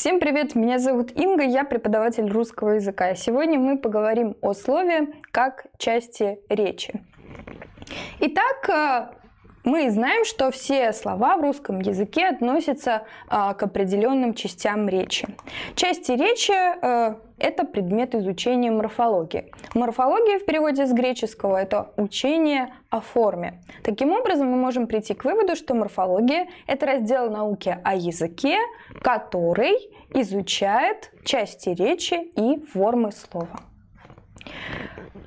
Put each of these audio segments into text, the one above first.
Всем привет, меня зовут Инга, я преподаватель русского языка. сегодня мы поговорим о слове как части речи. Итак, э, мы знаем, что все слова в русском языке относятся э, к определенным частям речи. Части речи э, это предмет изучения морфологии. Морфология в переводе с греческого – это учение о форме. Таким образом, мы можем прийти к выводу, что морфология – это раздел науки о языке, который изучает части речи и формы слова.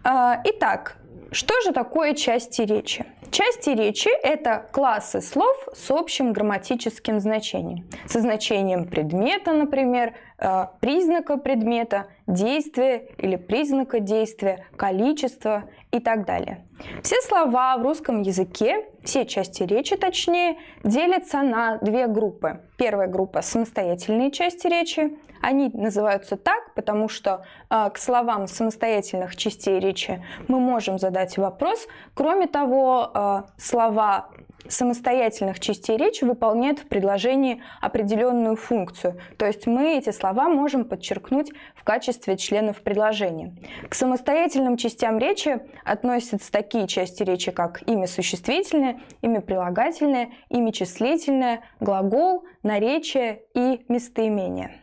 А, итак, что же такое части речи? Части речи – это классы слов с общим грамматическим значением. Со значением предмета, например, Э, признака предмета, действия или признака действия, количества и так далее. Все слова в русском языке, все части речи точнее, делятся на две группы. Первая группа – самостоятельные части речи. Они называются так, потому что э, к словам самостоятельных частей речи мы можем задать вопрос. Кроме того, э, слова самостоятельных частей речи выполняют в предложении определенную функцию, то есть мы эти слова можем подчеркнуть в качестве членов предложения. К самостоятельным частям речи относятся такие части речи, как имя существительное, имя прилагательное, имя числительное, глагол, наречие и местоимение.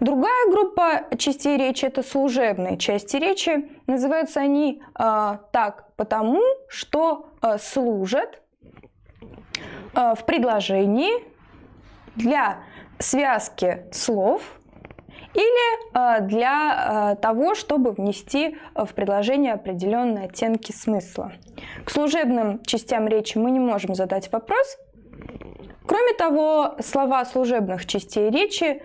Другая группа частей речи – это служебные части речи. Называются они э, так потому, что э, служат – Э, в предложении для связки слов или э, для э, того, чтобы внести в предложение определенные оттенки смысла. К служебным частям речи мы не можем задать вопрос. Кроме того, слова служебных частей речи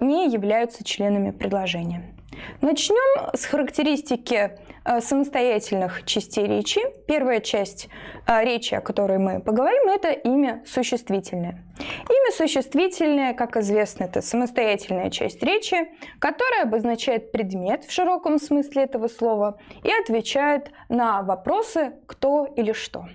не являются членами предложения. Начнем с характеристики э, самостоятельных частей речи. Первая часть э, речи, о которой мы поговорим, это имя существительное. Имя существительное, как известно, это самостоятельная часть речи, которая обозначает предмет в широком смысле этого слова и отвечает на вопросы «кто» или «что».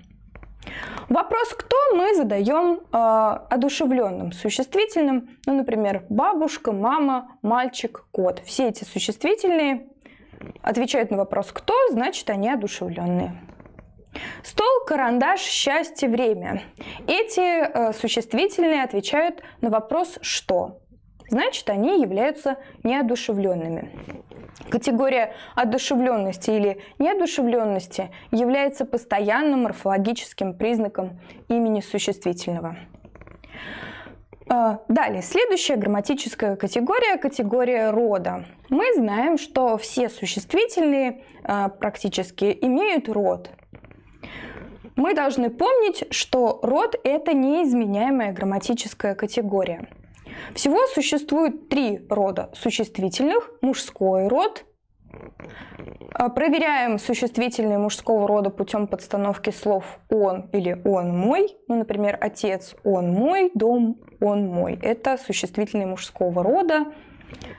Вопрос «кто» мы задаем э, одушевленным существительным, ну, например, бабушка, мама, мальчик, кот. Все эти существительные отвечают на вопрос «кто», значит, они одушевленные. Стол, карандаш, счастье, время. Эти э, существительные отвечают на вопрос «что» значит, они являются неодушевленными. Категория одушевленности или неодушевленности является постоянным морфологическим признаком имени существительного. А, далее, следующая грамматическая категория – категория рода. Мы знаем, что все существительные а, практически имеют род. Мы должны помнить, что род – это неизменяемая грамматическая категория – всего существует три рода существительных, мужской род. Э, проверяем существительные мужского рода путем подстановки слов «он» или «он мой». Ну, например, «отец» – «он мой», «дом» – «он мой». Это существительные мужского рода.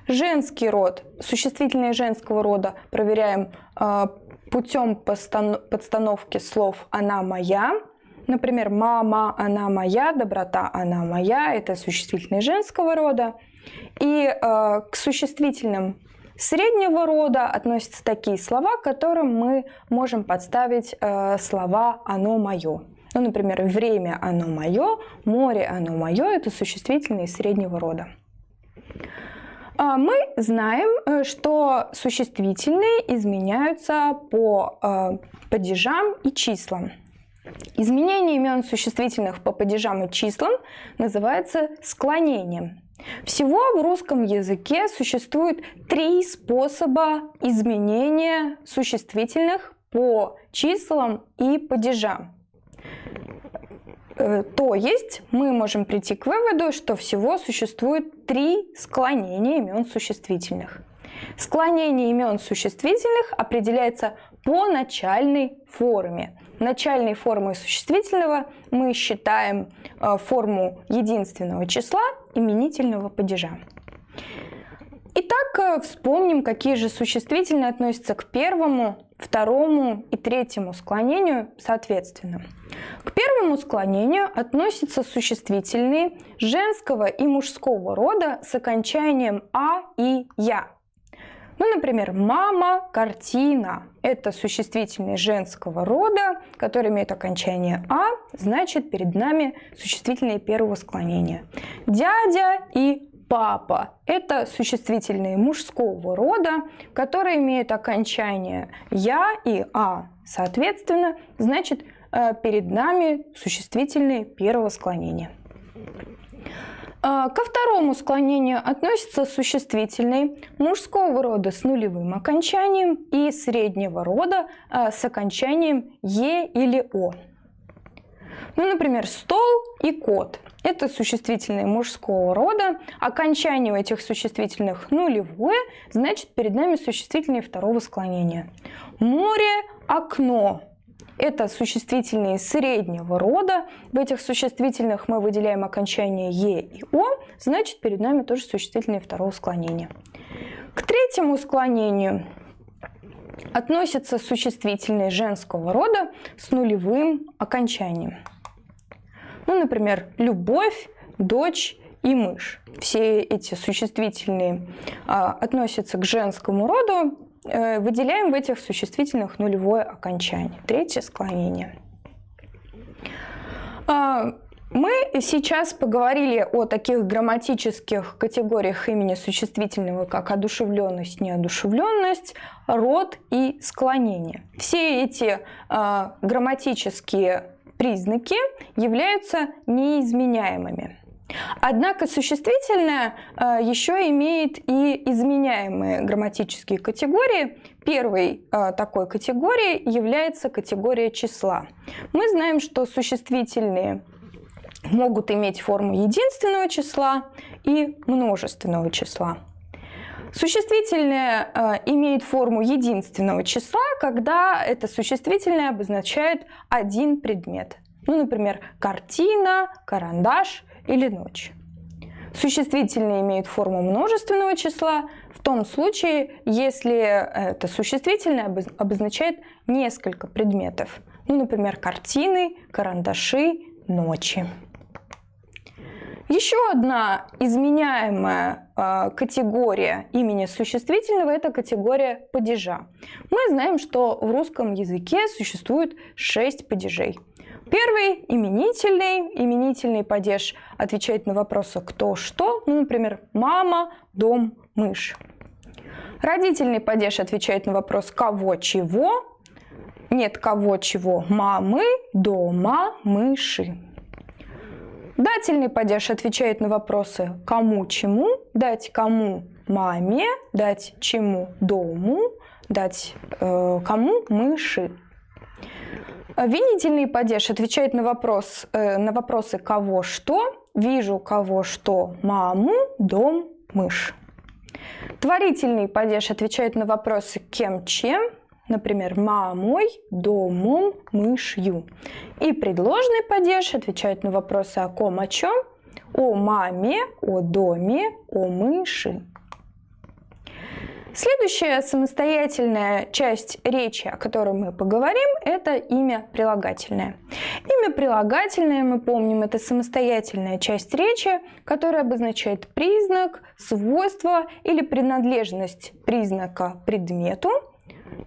Женский род, существительные женского рода проверяем э, путем подстановки слов «она моя». Например, мама, она моя, доброта, она моя, это существительные женского рода. И э, к существительным среднего рода относятся такие слова, которым мы можем подставить э, слова «оно мое». Ну, например, «время оно мое», «море оно мое» — это существительные среднего рода. А мы знаем, э, что существительные изменяются по э, падежам и числам. Изменение имен существительных по падежам и числам называется склонением. Всего в русском языке существует три способа изменения существительных по числам и падежам. Э, то есть мы можем прийти к выводу, что всего существует три склонения имен существительных. Склонение имен существительных определяется по начальной форме. Начальной формой существительного мы считаем э, форму единственного числа именительного падежа. Итак, э, вспомним, какие же существительные относятся к первому, второму и третьему склонению соответственно. К первому склонению относятся существительные женского и мужского рода с окончанием «а» и «я». Ну, например, мама, картина. Это существительные женского рода, которые имеют окончание «а», значит, перед нами существительные первого склонения. Дядя и папа – это существительные мужского рода, которые имеют окончание «я» и «а». Соответственно, значит, э, перед нами существительные первого склонения. Э, ко второму склонению относятся существительные мужского рода с нулевым окончанием и среднего рода э, с окончанием «е» или «о». Ну, например, стол и кот – это существительные мужского рода. Окончание у этих существительных нулевое, значит, перед нами существительные второго склонения. Море – окно. Это существительные среднего рода. В этих существительных мы выделяем окончание «е» и «о», значит, перед нами тоже существительные второго склонения. К третьему склонению относятся существительные женского рода с нулевым окончанием. Ну, например, «любовь», «дочь», и мышь. Все эти существительные а, относятся к женскому роду, Э, выделяем в этих существительных нулевое окончание. Третье склонение. А, мы сейчас поговорили о таких грамматических категориях имени существительного, как одушевленность, неодушевленность, род и склонение. Все эти а, грамматические признаки являются неизменяемыми. Однако существительное э, еще имеет и изменяемые грамматические категории. Первой э, такой категории является категория числа. Мы знаем, что существительные могут иметь форму единственного числа и множественного числа. Существительное э, имеет форму единственного числа, когда это существительное обозначает один предмет. Ну, например, картина, карандаш – или ночь. Существительные имеют форму множественного числа в том случае, если э, это существительное обозначает несколько предметов. Ну, например, картины, карандаши, ночи. Еще одна изменяемая э, категория имени существительного – это категория падежа. Мы знаем, что в русском языке существует шесть падежей – Первый – именительный. Именительный падеж отвечает на вопросы «кто», «что». Ну, например, «мама», «дом», «мышь». Родительный падеж отвечает на вопрос «кого», «чего». Нет «кого», «чего», «мамы», «дома», «мыши». Дательный падеж отвечает на вопросы «кому», «чему», «дать кому», «маме», «дать чему», «дому», «дать э, кому», «мыши». Винительный падеж отвечает на, вопрос, э, на вопросы «кого что?», «вижу кого что?», «маму», «дом», «мышь». Творительный падеж отвечает на вопросы «кем?», «чем?», например, «мамой», «домом», «мышью». И предложный падеж отвечает на вопросы «о ком?», «о чем?», «о маме», «о доме», «о мыши», Следующая самостоятельная часть речи, о которой мы поговорим, это имя прилагательное. Имя прилагательное, мы помним, это самостоятельная часть речи, которая обозначает признак, свойство или принадлежность признака предмету.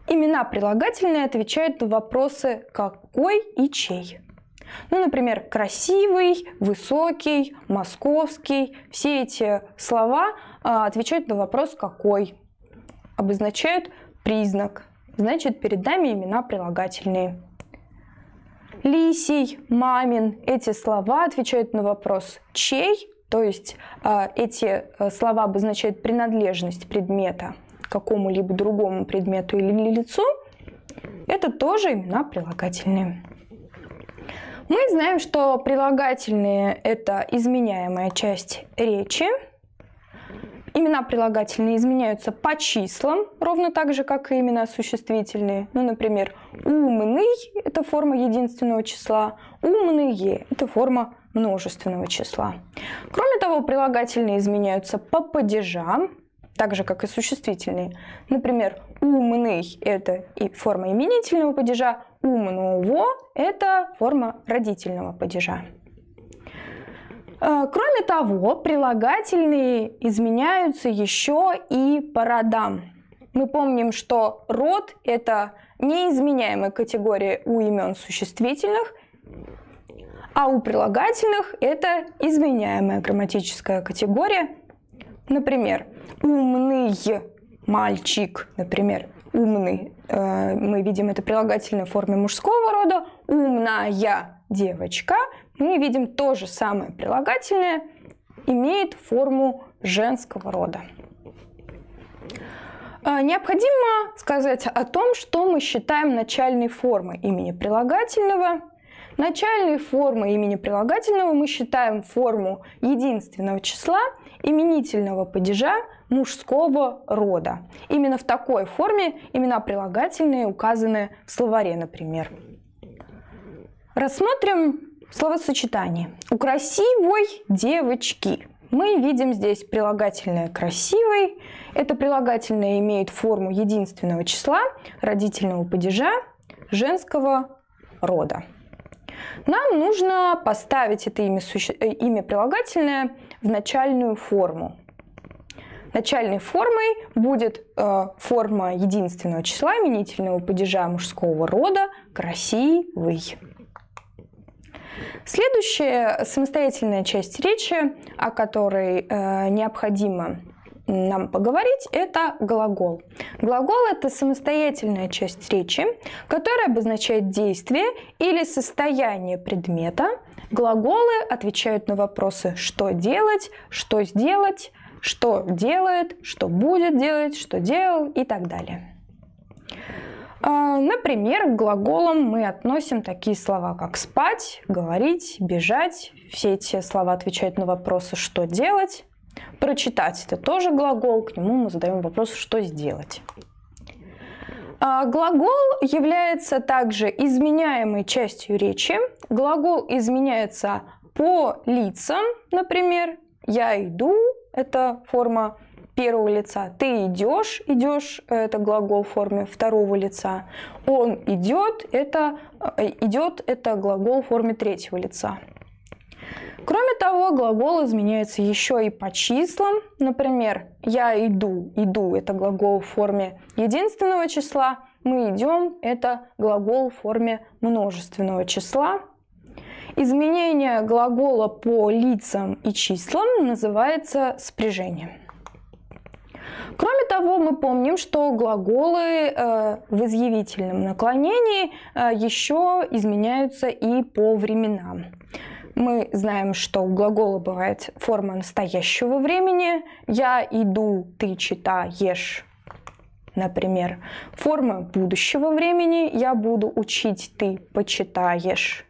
Имена прилагательные отвечают на вопросы «какой» и «чей». Ну, например, красивый, высокий, московский. Все эти слова а, отвечают на вопрос «какой» обозначают признак, значит перед нами имена прилагательные. Лисий, мамин, эти слова отвечают на вопрос «чей?», то есть а, эти э, слова обозначают принадлежность предмета какому-либо другому предмету или лицу. Это тоже имена прилагательные. Мы знаем, что прилагательные – это изменяемая часть речи – Имена прилагательные изменяются по числам, ровно так же, как и имена существительные. Ну, например, умный – это форма единственного числа, умные – это форма множественного числа. Кроме того, прилагательные изменяются по падежам, так же, как и существительные. Например, умный – это и форма именительного падежа, умного – это форма родительного падежа. Э, кроме того, прилагательные изменяются еще и по родам. Мы помним, что род – это неизменяемая категория у имен существительных, а у прилагательных это изменяемая грамматическая категория. Например, умный мальчик, например, умный, э, мы видим это прилагательной форме мужского рода, умная девочка – мы видим то же самое прилагательное, имеет форму женского рода. А, необходимо сказать о том, что мы считаем начальной формой имени прилагательного. Начальной формой имени прилагательного мы считаем форму единственного числа именительного падежа мужского рода. Именно в такой форме имена прилагательные указаны в словаре, например. Рассмотрим Словосочетание. У красивой девочки. Мы видим здесь прилагательное «красивый». Это прилагательное имеет форму единственного числа, родительного падежа, женского рода. Нам нужно поставить это имя, суще... Э, имя прилагательное в начальную форму. Начальной формой будет э, форма единственного числа именительного падежа мужского рода «красивый». Следующая самостоятельная часть речи, о которой э, необходимо нам поговорить, это глагол. Глагол – это самостоятельная часть речи, которая обозначает действие или состояние предмета. Глаголы отвечают на вопросы «что делать?», «что сделать?», «что делает?», «что будет делать?», «что делал?» и так далее. А, например, к глаголам мы относим такие слова, как спать, говорить, бежать. Все эти слова отвечают на вопросы «что делать?», Прочитать – это тоже глагол, к нему мы задаем вопрос «что сделать?». А, глагол является также изменяемой частью речи. Глагол изменяется по лицам, например, «я иду» – это форма первого лица. Ты идешь, идешь, это глагол в форме второго лица. Он идет, это э, идет, это глагол в форме третьего лица. Кроме того, глагол изменяется еще и по числам. Например, я иду, иду – это глагол в форме единственного числа. Мы идем – это глагол в форме множественного числа. Изменение глагола по лицам и числам называется спряжением. Кроме того, мы помним, что глаголы э, в изъявительном наклонении э, еще изменяются и по временам. Мы знаем, что у глагола бывает форма настоящего времени. Я иду, ты читаешь, например. Форма будущего времени. Я буду учить, ты почитаешь.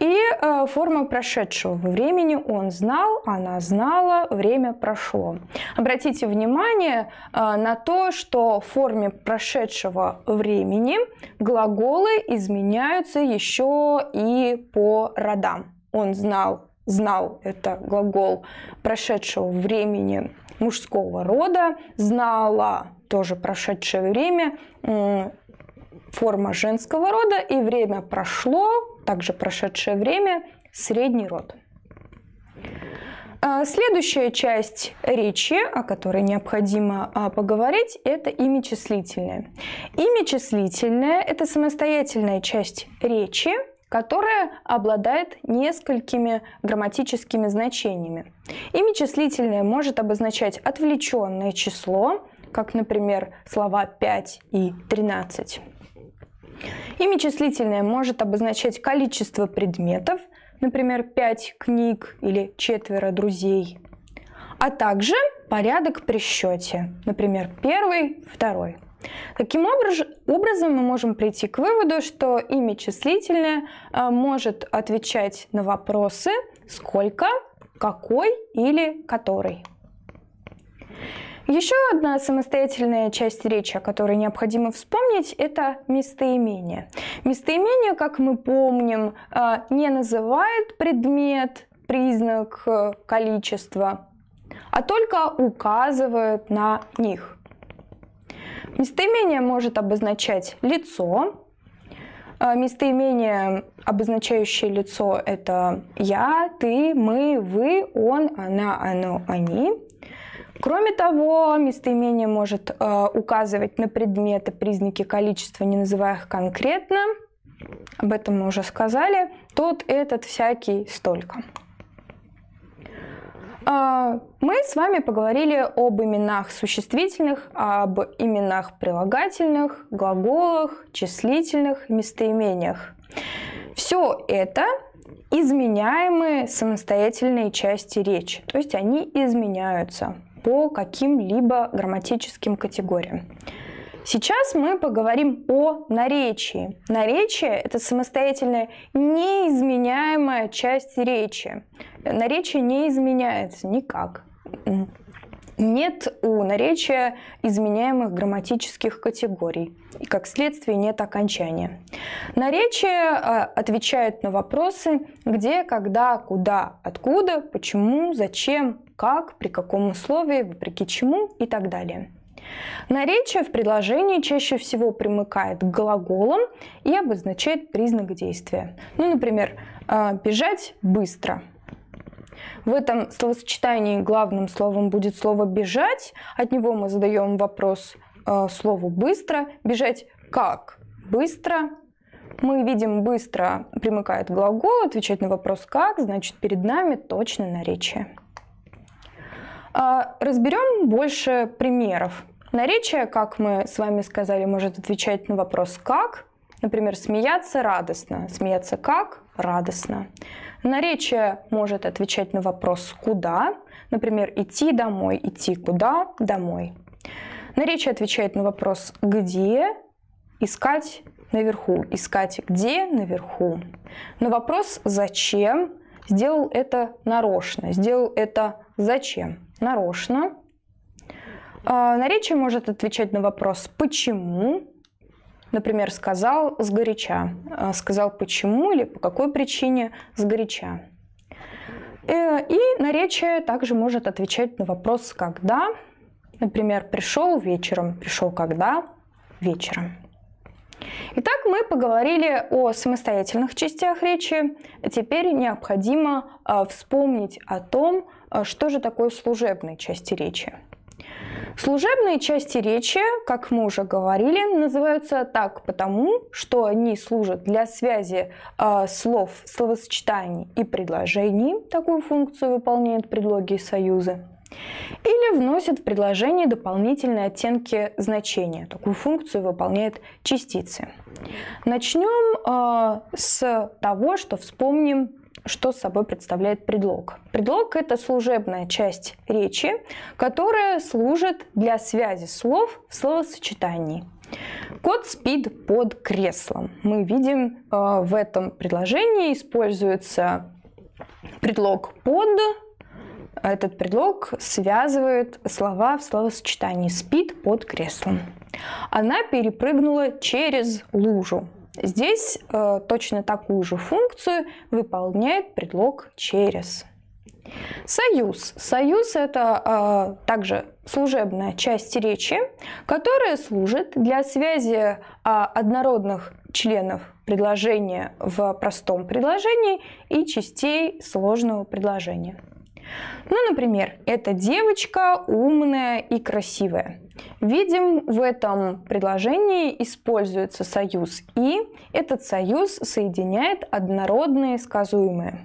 И э, формы прошедшего времени он знал, она знала, время прошло. Обратите внимание э, на то, что в форме прошедшего времени глаголы изменяются еще и по родам. Он знал, знал это глагол прошедшего времени мужского рода, знала тоже прошедшее время форма женского рода, и время прошло, также прошедшее время, средний род. А, следующая часть речи, о которой необходимо а, поговорить, это имя числительное. Имя числительное – это самостоятельная часть речи, которая обладает несколькими грамматическими значениями. Имя числительное может обозначать отвлеченное число, как, например, слова 5 и 13 Имя числительное может обозначать количество предметов, например, 5 книг или четверо друзей, а также порядок при счете, например, первый, второй. Таким образом, мы можем прийти к выводу, что имя числительное э, может отвечать на вопросы «сколько», «какой» или «который». Еще одна самостоятельная часть речи, о которой необходимо вспомнить, это местоимение. Местоимение, как мы помним, э, не называет предмет, признак, э, количество, а только указывает на них. Местоимение может обозначать лицо. Э, местоимение, обозначающее лицо, это я, ты, мы, вы, он, она, оно, они. Кроме того, местоимение может э, указывать на предметы, признаки, количество, не называя их конкретно. Об этом мы уже сказали. Тот, этот, всякий, столько. Э, мы с вами поговорили об именах существительных, об именах прилагательных, глаголах, числительных, местоимениях. Все это изменяемые самостоятельные части речи, то есть они изменяются по каким-либо грамматическим категориям. Сейчас мы поговорим о наречии. Наречие – это самостоятельная неизменяемая часть речи. Наречие не изменяется никак. Нет у наречия изменяемых грамматических категорий и, как следствие, нет окончания. Наречие э, отвечает на вопросы где, когда, куда, откуда, почему, зачем, как, при каком условии, вопреки чему и так далее. Наречие в предложении чаще всего примыкает к глаголам и обозначает признак действия. Ну, например, э, «бежать быстро», в этом словосочетании главным словом будет слово «бежать». От него мы задаем вопрос э, слову «быстро». Бежать как? Быстро. Мы видим «быстро» примыкает глагол, отвечать на вопрос «как», значит, перед нами точно наречие. А, разберем больше примеров. Наречие, как мы с вами сказали, может отвечать на вопрос «как». Например, смеяться радостно. Смеяться как? Радостно. Наречие может отвечать на вопрос «куда?», например, «идти домой», «идти куда?», «домой». Наречие отвечает на вопрос «где?», «искать?», «наверху», «искать где?», «наверху». На вопрос «зачем?» сделал это нарочно, сделал это «зачем?», нарочно. А, наречие может отвечать на вопрос «почему?», Например, сказал сгоряча. А, сказал почему или по какой причине сгоряча. Э, и наречие также может отвечать на вопрос «когда». Например, «пришел вечером», «пришел когда», «вечером». Итак, мы поговорили о самостоятельных частях речи. Теперь необходимо а, вспомнить о том, а, что же такое служебные части речи. Служебные части речи, как мы уже говорили, называются так потому, что они служат для связи э, слов, словосочетаний и предложений. Такую функцию выполняют предлоги и союзы. Или вносят в предложение дополнительные оттенки значения. Такую функцию выполняют частицы. Начнем э, с того, что вспомним что собой представляет предлог. Предлог – это служебная часть речи, которая служит для связи слов в словосочетании. Кот спит под креслом. Мы видим, э, в этом предложении используется предлог «под», этот предлог связывает слова в словосочетании «спит под креслом». Она перепрыгнула через лужу. Здесь э, точно такую же функцию выполняет предлог «через». Союз. Союз – это э, также служебная часть речи, которая служит для связи э, однородных членов предложения в простом предложении и частей сложного предложения. Ну, например, эта девочка умная и красивая. Видим, в этом предложении используется союз «и». Этот союз соединяет однородные сказуемые.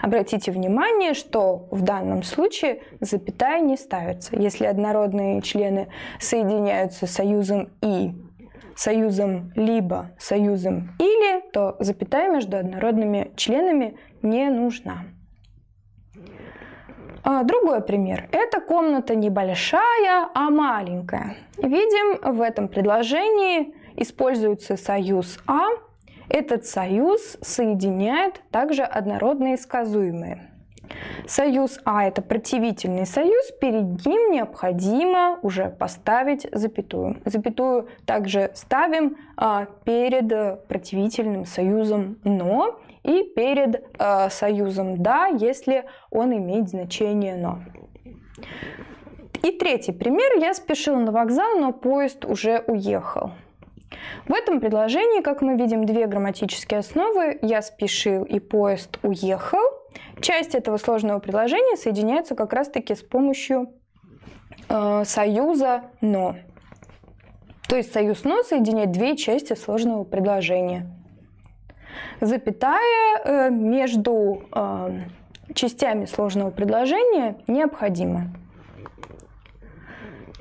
Обратите внимание, что в данном случае запятая не ставится. Если однородные члены соединяются союзом «и», союзом «либо», союзом «или», то запятая между однородными членами не нужна. А, другой пример. Эта комната небольшая, а маленькая. Видим, в этом предложении используется союз «а». Этот союз соединяет также однородные сказуемые. Союз А – это противительный союз, перед ним необходимо уже поставить запятую. Запятую также ставим а, перед противительным союзом «но», и перед э, союзом «да», если он имеет значение «но». И третий пример. Я спешил на вокзал, но поезд уже уехал. В этом предложении, как мы видим, две грамматические основы «я спешил» и «поезд уехал». Часть этого сложного предложения соединяется как раз-таки с помощью э, союза «но». То есть союз «но» соединяет две части сложного предложения – запятая э, между э, частями сложного предложения необходима.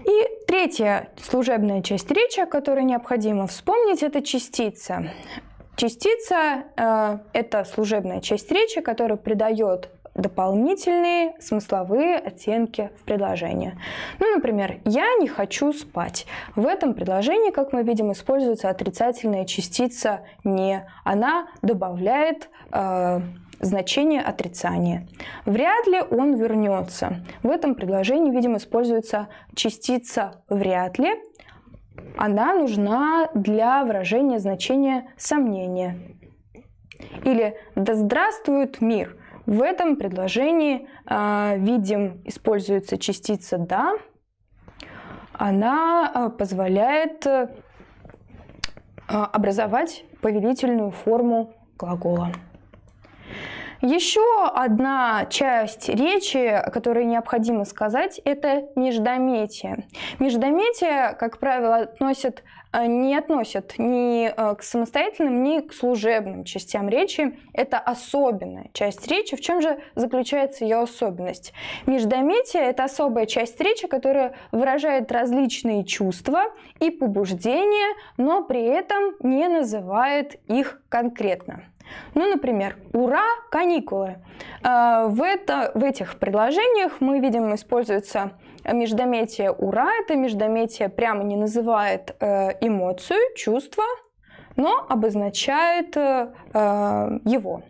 И третья служебная часть речи, которая необходима вспомнить, это частица. Частица э, – это служебная часть речи, которая придает дополнительные смысловые оттенки в предложении. Ну, например, «я не хочу спать». В этом предложении, как мы видим, используется отрицательная частица «не». Она добавляет э, значение отрицания. Вряд ли он вернется. В этом предложении, видимо, используется частица «вряд ли». Она нужна для выражения значения сомнения. Или «да здравствует мир». В этом предложении э, видим, используется частица «да». Она а, позволяет э, образовать повелительную форму глагола. Еще одна часть речи, которую необходимо сказать, это междометие. Междометие, как правило, относят Э, не относят ни э, к самостоятельным, ни к служебным частям речи. Это особенная часть речи. В чем же заключается ее особенность? Междометие – это особая часть речи, которая выражает различные чувства и побуждения, но при этом не называет их конкретно. Ну, например, «Ура! Каникулы!» э, в, это, в этих предложениях мы видим используется Междометие «ура» — это междометие прямо не называет э, эмоцию, чувство, но обозначает э, э, его.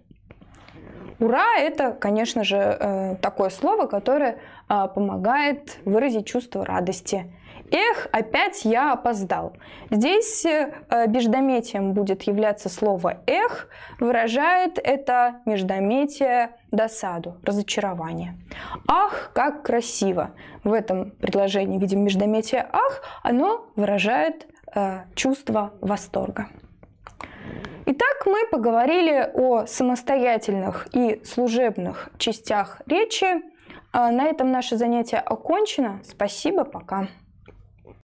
«Ура» — это, конечно же, такое слово, которое помогает выразить чувство радости. Эх, опять я опоздал. Здесь э, междометием будет являться слово «эх», выражает это междометие досаду, разочарование. Ах, как красиво. В этом предложении видим междометие «ах», оно выражает э, чувство восторга. Итак, мы поговорили о самостоятельных и служебных частях речи. Э, на этом наше занятие окончено. Спасибо, пока.